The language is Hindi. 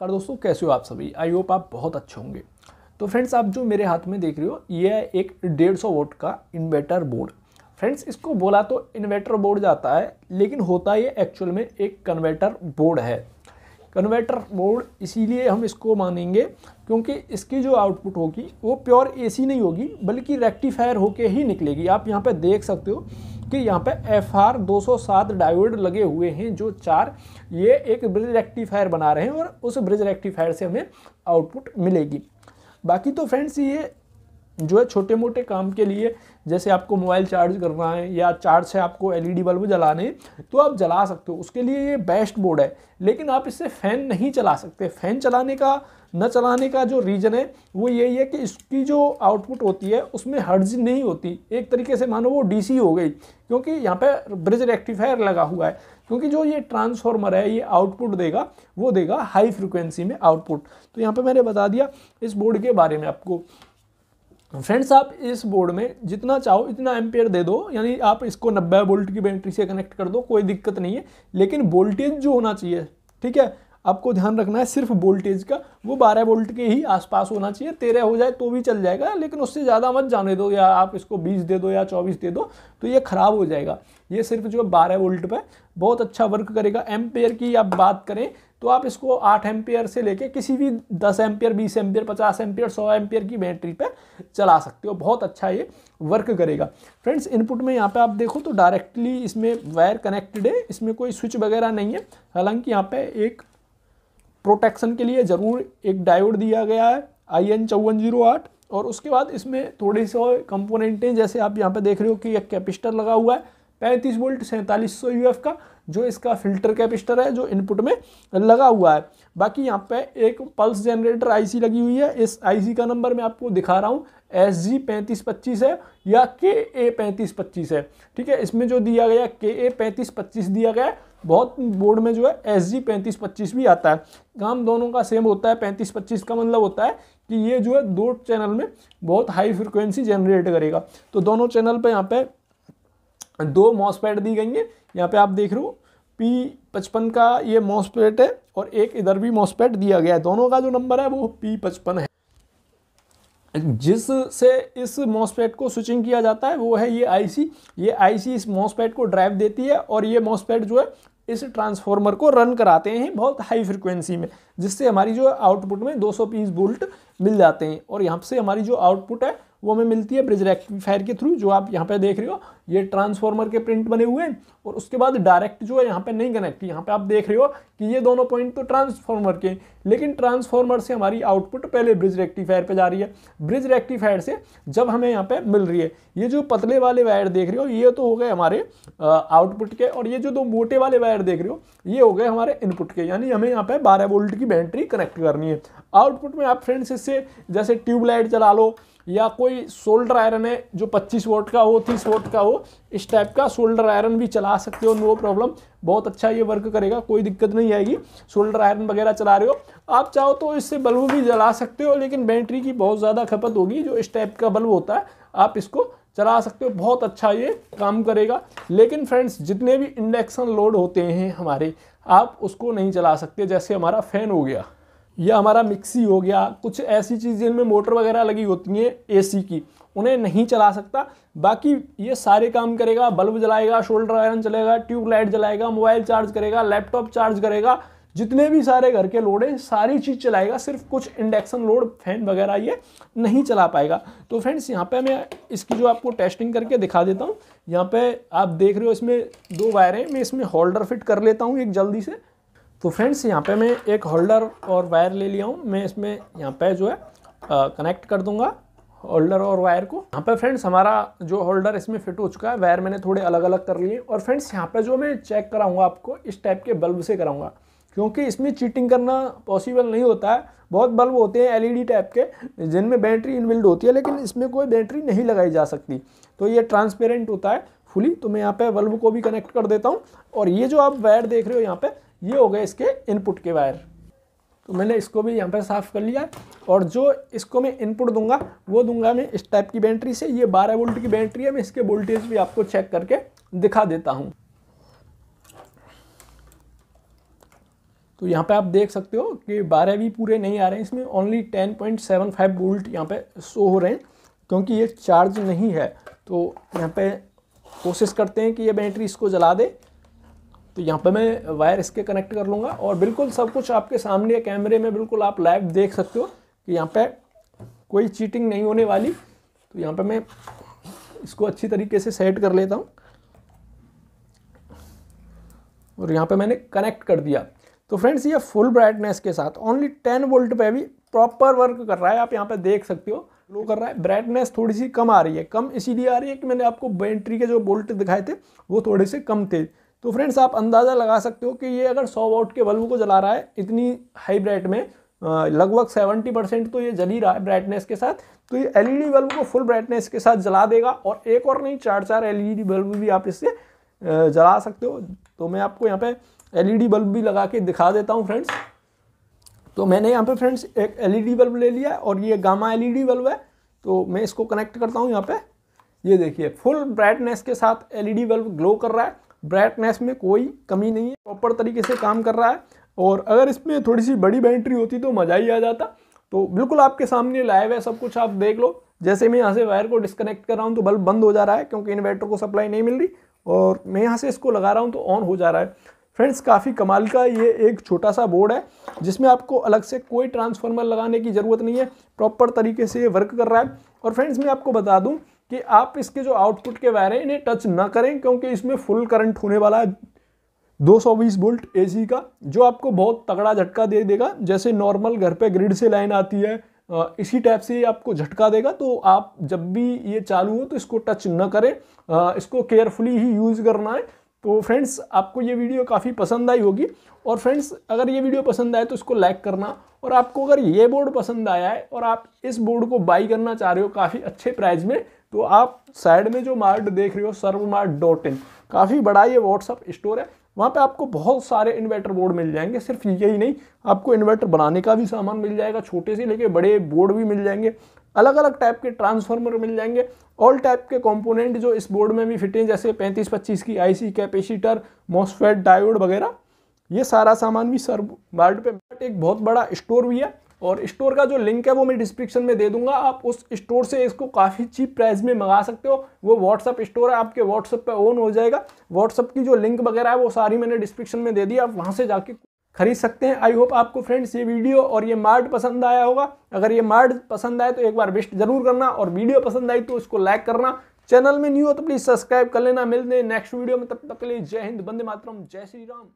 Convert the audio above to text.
कर दोस्तों कैसे हो आप सभी आई होप आप बहुत अच्छे होंगे तो फ्रेंड्स आप जो मेरे हाथ में देख रहे हो ये है एक डेढ़ सौ वोट का इन्वेटर बोर्ड फ्रेंड्स इसको बोला तो इन्वेटर बोर्ड जाता है लेकिन होता ये एक्चुअल में एक कन्वर्टर बोर्ड है कन्वर्टर बोर्ड इसीलिए हम इसको मानेंगे क्योंकि इसकी जो आउटपुट होगी वो प्योर एसी नहीं होगी बल्कि रेक्टिफायर होके ही निकलेगी आप यहाँ पर देख सकते हो कि यहाँ पे एफ आर दो डायोड लगे हुए हैं जो चार ये एक ब्रिज रेक्टिफायर बना रहे हैं और उस ब्रिज रेक्टिफायर से हमें आउटपुट मिलेगी बाकी तो फ्रेंड्स ये जो है छोटे मोटे काम के लिए जैसे आपको मोबाइल चार्ज करना है या चार्ज से आपको एलईडी बल्ब जलाने तो आप जला सकते हो उसके लिए ये बेस्ट बोर्ड है लेकिन आप इससे फ़ैन नहीं चला सकते फ़ैन चलाने का न चलाने का जो रीज़न है वो यही है कि इसकी जो आउटपुट होती है उसमें हर्ज नहीं होती एक तरीके से मानो वो डी हो गई क्योंकि यहाँ पर ब्रिज रेक्टिफायर लगा हुआ है क्योंकि जो ये ट्रांसफॉर्मर है ये आउटपुट देगा वो देगा हाई फ्रिक्वेंसी में आउटपुट तो यहाँ पर मैंने बता दिया इस बोर्ड के बारे में आपको फ्रेंड्स आप इस बोर्ड में जितना चाहो इतना एम्पेयर दे दो यानी आप इसको 90 वोल्ट की बैटरी से कनेक्ट कर दो कोई दिक्कत नहीं है लेकिन वोल्टेज जो होना चाहिए ठीक है आपको ध्यान रखना है सिर्फ वोल्टेज का वो 12 वोल्ट के ही आसपास होना चाहिए तेरह हो जाए तो भी चल जाएगा लेकिन उससे ज़्यादा मत जाने दो या आप इसको 20 दे दो या 24 दे दो तो ये ख़राब हो जाएगा ये सिर्फ जो है बारह वोल्ट पर बहुत अच्छा वर्क करेगा एम्पेयर की आप बात करें तो आप इसको आठ एम्पियर से लेके किसी भी दस एम्पियर बीस एम्पियर पचास एम्पियर सौ एम्पियर की बैटरी पर चला सकते हो बहुत अच्छा ये वर्क करेगा फ्रेंड्स इनपुट में यहाँ पे आप देखो तो डायरेक्टली इसमें वायर कनेक्टेड है इसमें कोई स्विच वगैरह नहीं है हालांकि यहाँ पे एक प्रोटेक्शन के लिए ज़रूर एक डायोड दिया गया है आई एन चौवन जीरो आठ और उसके बाद इसमें थोड़े से हैं जैसे आप यहाँ पे देख रहे हो कि एक कैपिस्टर लगा हुआ है पैंतीस वोल्ट सैंतालीस सौ यू का जो इसका फिल्टर कैपेसिटर है जो इनपुट में लगा हुआ है बाकी यहाँ पे एक पल्स जनरेटर आईसी लगी हुई है इस आईसी का नंबर मैं आपको दिखा रहा हूँ एस जी पैंतीस पच्चीस है या के ए पैंतीस पच्चीस है ठीक है इसमें जो दिया गया के ए पैंतीस पच्चीस दिया गया है बहुत बोर्ड में जो है एस जी पैंतीस पच्चीस भी आता है काम दोनों का सेम होता है पैंतीस पच्चीस का मतलब होता है कि ये जो है दो चैनल में बहुत हाई फ्रिक्वेंसी जनरेट करेगा तो दोनों चैनल पर यहाँ पर दो मॉसपैड दी गई हैं यहाँ पे आप देख रहे हो पी पचपन का ये मॉसपैड है और एक इधर भी मॉसपैड दिया गया है दोनों का जो नंबर है वो पी पचपन है जिससे इस मॉसपैड को स्विचिंग किया जाता है वो है ये आईसी ये आईसी इस मॉसपैड को ड्राइव देती है और ये मॉसपैड जो है इस ट्रांसफार्मर को रन कराते हैं बहुत हाई फ्रिक्वेंसी में जिससे हमारी जो आउटपुट में दो 220 वोल्ट मिल जाते हैं और यहाँ से हमारी जो आउटपुट है वो हमें मिलती है ब्रिज रेक्टिफायर के थ्रू जो आप यहाँ पे देख रहे हो ये ट्रांसफॉर्मर के प्रिंट बने हुए हैं और उसके बाद डायरेक्ट जो है यहाँ पे नहीं कनेक्ट यहाँ पे आप देख रहे हो कि ये दोनों पॉइंट तो ट्रांसफॉर्मर के लेकिन ट्रांसफॉर्मर से हमारी आउटपुट पहले ब्रिज रेक्टिफायर पर जा रही है ब्रिज रेक्टिफायर से जब हमें यहाँ पर मिल रही है ये जो पतले वाले वायर देख रहे हो ये तो हो गए हमारे आउटपुट के और ये जो दो मोटे वाले वायर देख रहे हो ये हो गए हमारे इनपुट के यानी हमें यहाँ पे बारह वोल्ट की बैटरी कनेक्ट करनी है आउटपुट में आप फ्रेंड्स इससे जैसे ट्यूबलाइट चला लो या कोई शोल्डर आयरन है जो 25 वोट का हो 30 वोट का हो इस टाइप का शोल्डर आयरन भी चला सकते हो नो प्रॉब्लम बहुत अच्छा ये वर्क करेगा कोई दिक्कत नहीं आएगी शोल्डर आयरन वगैरह चला रहे हो आप चाहो तो इससे बल्ब भी जला सकते हो लेकिन बैटरी की बहुत ज़्यादा खपत होगी जो इस टाइप का बल्ब होता है आप इसको चला सकते हो बहुत अच्छा ये काम करेगा लेकिन फ्रेंड्स जितने भी इंडक्शन लोड होते हैं हमारे आप उसको नहीं चला सकते जैसे हमारा फैन हो गया या हमारा मिक्सी हो गया कुछ ऐसी चीज़ें जिनमें मोटर वगैरह लगी होती हैं एसी की उन्हें नहीं चला सकता बाकी ये सारे काम करेगा बल्ब जलाएगा शोल्डर आयरन चलेगा ट्यूबलाइट जलाएगा मोबाइल चार्ज करेगा लैपटॉप चार्ज करेगा जितने भी सारे घर के लोड हैं सारी चीज़ चलाएगा सिर्फ कुछ इंडक्शन लोड फैन वगैरह ये नहीं चला पाएगा तो फ्रेंड्स यहाँ पे मैं इसकी जो आपको टेस्टिंग करके दिखा देता हूँ यहाँ पे आप देख रहे हो इसमें दो वायर हैं मैं इसमें होल्डर फिट कर लेता हूँ एक जल्दी से तो फ्रेंड्स यहाँ पे मैं एक होल्डर और वायर ले लिया हूँ मैं इसमें यहाँ पे जो है कनेक्ट कर दूंगा होल्डर और वायर को यहाँ पे फ्रेंड्स हमारा जो होल्डर इसमें फिट हो चुका है वायर मैंने थोड़े अलग अलग कर लिए और फ्रेंड्स यहाँ पे जो मैं चेक कराऊंगा आपको इस टाइप के बल्ब से कराऊंगा क्योंकि इसमें चीटिंग करना पॉसिबल नहीं होता है बहुत बल्ब होते हैं एलईडी टाइप e के जिनमें बैटरी इनबिल्ड होती है लेकिन इसमें कोई बैटरी नहीं लगाई जा सकती तो ये ट्रांसपेरेंट होता है फुली तो मैं यहाँ पे बल्ब को भी कनेक्ट कर देता हूँ और ये जो आप वायर देख रहे हो यहाँ पर ये हो गए इसके इनपुट के वायर तो मैंने इसको भी यहाँ पर साफ़ कर लिया और जो इसको मैं इनपुट दूंगा वो दूंगा मैं इस टाइप की बैटरी से ये 12 वोल्ट की बैटरी है मैं इसके वोल्टेज भी आपको चेक करके दिखा देता हूँ तो यहाँ पे आप देख सकते हो कि 12 भी पूरे नहीं आ रहे हैं इसमें ओनली 10.75 वोल्ट यहाँ पे शो हो रहे हैं क्योंकि ये चार्ज नहीं है तो यहाँ पे कोशिश करते हैं कि ये बैटरी इसको जला दे तो यहाँ पर मैं वायर इसके कनेक्ट कर लूँगा और बिल्कुल सब कुछ आपके सामने कैमरे में बिल्कुल आप लाइव देख सकते हो कि यहाँ पर कोई चीटिंग नहीं होने वाली तो यहाँ पर मैं इसको अच्छी तरीके से सेट कर लेता हूँ और यहाँ पे मैंने कनेक्ट कर दिया तो फ्रेंड्स ये फुल ब्राइटनेस के साथ ओनली टेन वोल्ट पे भी प्रॉपर वर्क कर रहा है आप यहाँ पे देख सकते हो लो कर रहा है ब्राइटनेस थोड़ी सी कम आ रही है कम इसीलिए आ रही है कि मैंने आपको बैटरी के जो वोल्ट दिखाए थे वो थोड़े से कम थे तो फ्रेंड्स आप अंदाज़ा लगा सकते हो कि ये अगर सौ वोट के बल्ब को जला रहा है इतनी हाई ब्राइट में लगभग सेवेंटी परसेंट तो ये जल ही रहा है ब्राइटनेस के साथ तो ये एलईडी e बल्ब को फुल ब्राइटनेस के साथ जला देगा और एक और नहीं चार चार एलईडी बल्ब भी आप इससे जला सकते हो तो मैं आपको यहाँ पे एलईडी e बल्ब भी लगा के दिखा देता हूँ फ्रेंड्स तो मैंने यहाँ पे फ्रेंड्स एक एल e बल्ब ले लिया और ये गामा एल बल्ब है तो मैं इसको कनेक्ट करता हूँ यहाँ पर ये देखिए फुल ब्राइटनेस के साथ एल बल्ब ग्लो कर रहा है ब्राइटनेस में कोई कमी नहीं है प्रॉपर तरीके से काम कर रहा है और अगर इसमें थोड़ी सी बड़ी बैटरी होती तो मज़ा ही आ जाता तो बिल्कुल आपके सामने लाइव है सब कुछ आप देख लो जैसे मैं यहाँ से वायर को डिस्कनेक्ट कर रहा हूँ तो बल्ब बंद हो जा रहा है क्योंकि इन्वर्टर को सप्लाई नहीं मिल रही और मैं यहाँ से इसको लगा रहा हूँ तो ऑन हो जा रहा है फ्रेंड्स काफ़ी कमाल का ये एक छोटा सा बोर्ड है जिसमें आपको अलग से कोई ट्रांसफार्मर लगाने की ज़रूरत नहीं है प्रॉपर तरीके से ये वर्क कर रहा है और फ्रेंड्स मैं आपको बता दूँ कि आप इसके जो आउटपुट के वायर हैं इन्हें टच ना करें क्योंकि इसमें फुल करंट होने वाला है 220 वोल्ट एसी का जो आपको बहुत तगड़ा झटका दे देगा जैसे नॉर्मल घर पे ग्रिड से लाइन आती है इसी टाइप से आपको झटका देगा तो आप जब भी ये चालू हो तो इसको टच न करें इसको केयरफुली ही यूज़ करना है तो फ्रेंड्स आपको ये वीडियो काफ़ी पसंद आई होगी और फ्रेंड्स अगर ये वीडियो पसंद आए तो इसको लाइक करना और आपको अगर ये बोर्ड पसंद आया है और आप इस बोर्ड को बाई करना चाह रहे हो काफ़ी अच्छे प्राइस में तो आप साइड में जो मार्ट देख रहे हो सर्व मार्ट डॉट इन काफ़ी बड़ा ये व्हाट्सअप स्टोर है वहाँ पे आपको बहुत सारे इन्वर्टर बोर्ड मिल जाएंगे सिर्फ यही नहीं आपको इन्वर्टर बनाने का भी सामान मिल जाएगा छोटे से लेके बड़े बोर्ड भी मिल जाएंगे अलग अलग टाइप के ट्रांसफार्मर मिल जाएंगे ऑल टाइप के कॉम्पोनेंट जो इस बोर्ड में भी फिटे हैं जैसे पैंतीस पच्चीस की आई कैपेसिटर मॉसफेट डायोड वगैरह ये सारा सामान भी सर्व मार्ट पे बट एक बहुत बड़ा स्टोर भी है और स्टोर का जो लिंक है वो मैं डिस्क्रिप्शन में दे दूंगा आप उस स्टोर से इसको काफ़ी चीप प्राइस में मंगा सकते हो वो व्हाट्सअप स्टोर है आपके व्हाट्सअप पे ओन हो जाएगा व्हाट्सअप की जो लिंक वगैरह है वो सारी मैंने डिस्क्रिप्शन में दे दी आप वहाँ से जाके खरीद सकते हैं आई होप आपको फ्रेंड्स ये वीडियो और ये मार्ट पसंद आया होगा अगर ये मार्ट पसंद आए तो एक बार विस्ट जरूर करना और वीडियो पसंद आई तो उसको लाइक करना चैनल में न्यू हो तो प्लीज़ सब्सक्राइब कर लेना मिलते हैं नेक्स्ट वीडियो में तब तक के लिए जय हिंद बंदे मातरम जय श्री राम